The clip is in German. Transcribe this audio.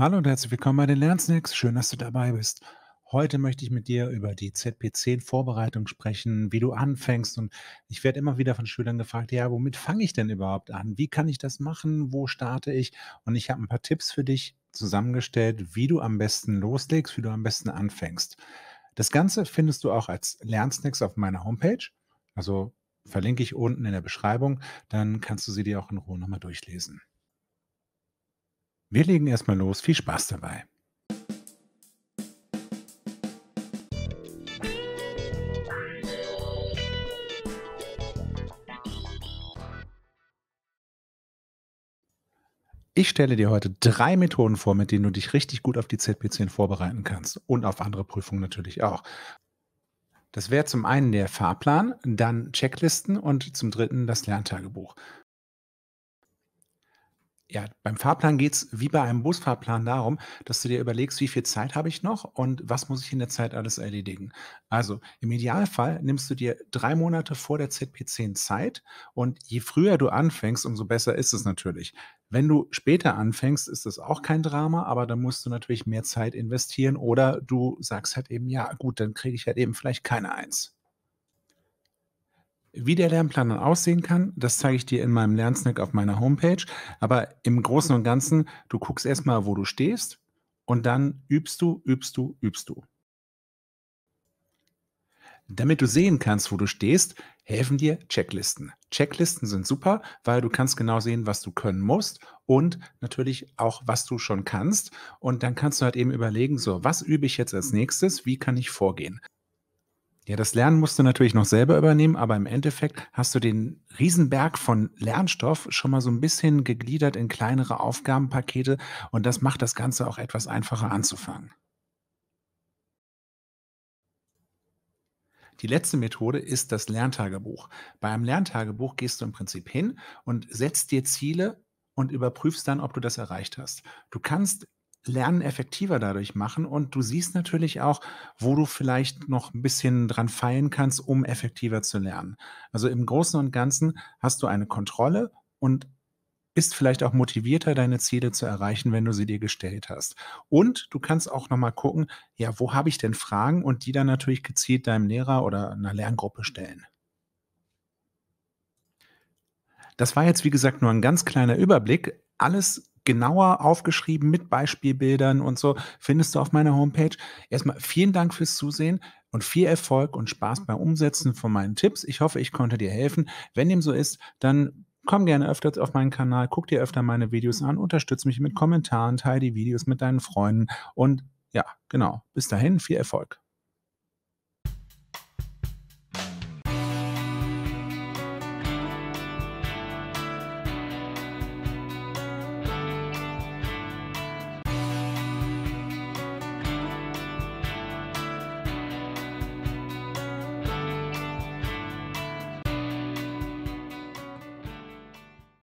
Hallo und herzlich willkommen bei den Lernsnacks. Schön, dass du dabei bist. Heute möchte ich mit dir über die ZP10-Vorbereitung sprechen, wie du anfängst. Und ich werde immer wieder von Schülern gefragt, ja, womit fange ich denn überhaupt an? Wie kann ich das machen? Wo starte ich? Und ich habe ein paar Tipps für dich zusammengestellt, wie du am besten loslegst, wie du am besten anfängst. Das Ganze findest du auch als Lernsnacks auf meiner Homepage. Also verlinke ich unten in der Beschreibung. Dann kannst du sie dir auch in Ruhe nochmal durchlesen. Wir legen erstmal los. Viel Spaß dabei. Ich stelle dir heute drei Methoden vor, mit denen du dich richtig gut auf die ZP10 vorbereiten kannst und auf andere Prüfungen natürlich auch. Das wäre zum einen der Fahrplan, dann Checklisten und zum dritten das Lerntagebuch ja, beim Fahrplan geht es wie bei einem Busfahrplan darum, dass du dir überlegst, wie viel Zeit habe ich noch und was muss ich in der Zeit alles erledigen. Also im Idealfall nimmst du dir drei Monate vor der ZP10 Zeit und je früher du anfängst, umso besser ist es natürlich. Wenn du später anfängst, ist das auch kein Drama, aber dann musst du natürlich mehr Zeit investieren oder du sagst halt eben, ja gut, dann kriege ich halt eben vielleicht keine Eins. Wie der Lernplan dann aussehen kann, das zeige ich dir in meinem Lernsnack auf meiner Homepage. Aber im Großen und Ganzen, du guckst erstmal, wo du stehst und dann übst du, übst du, übst du. Damit du sehen kannst, wo du stehst, helfen dir Checklisten. Checklisten sind super, weil du kannst genau sehen, was du können musst und natürlich auch, was du schon kannst. Und dann kannst du halt eben überlegen, so, was übe ich jetzt als nächstes, wie kann ich vorgehen. Ja, das Lernen musst du natürlich noch selber übernehmen, aber im Endeffekt hast du den Riesenberg von Lernstoff schon mal so ein bisschen gegliedert in kleinere Aufgabenpakete und das macht das Ganze auch etwas einfacher anzufangen. Die letzte Methode ist das Lerntagebuch. Bei einem Lerntagebuch gehst du im Prinzip hin und setzt dir Ziele und überprüfst dann, ob du das erreicht hast. Du kannst Lernen effektiver dadurch machen und du siehst natürlich auch, wo du vielleicht noch ein bisschen dran feilen kannst, um effektiver zu lernen. Also im Großen und Ganzen hast du eine Kontrolle und bist vielleicht auch motivierter, deine Ziele zu erreichen, wenn du sie dir gestellt hast. Und du kannst auch nochmal gucken, ja, wo habe ich denn Fragen und die dann natürlich gezielt deinem Lehrer oder einer Lerngruppe stellen. Das war jetzt, wie gesagt, nur ein ganz kleiner Überblick. Alles genauer aufgeschrieben mit Beispielbildern und so, findest du auf meiner Homepage. Erstmal vielen Dank fürs Zusehen und viel Erfolg und Spaß beim Umsetzen von meinen Tipps. Ich hoffe, ich konnte dir helfen. Wenn dem so ist, dann komm gerne öfter auf meinen Kanal, guck dir öfter meine Videos an, unterstütze mich mit Kommentaren, teile die Videos mit deinen Freunden und ja, genau. Bis dahin, viel Erfolg.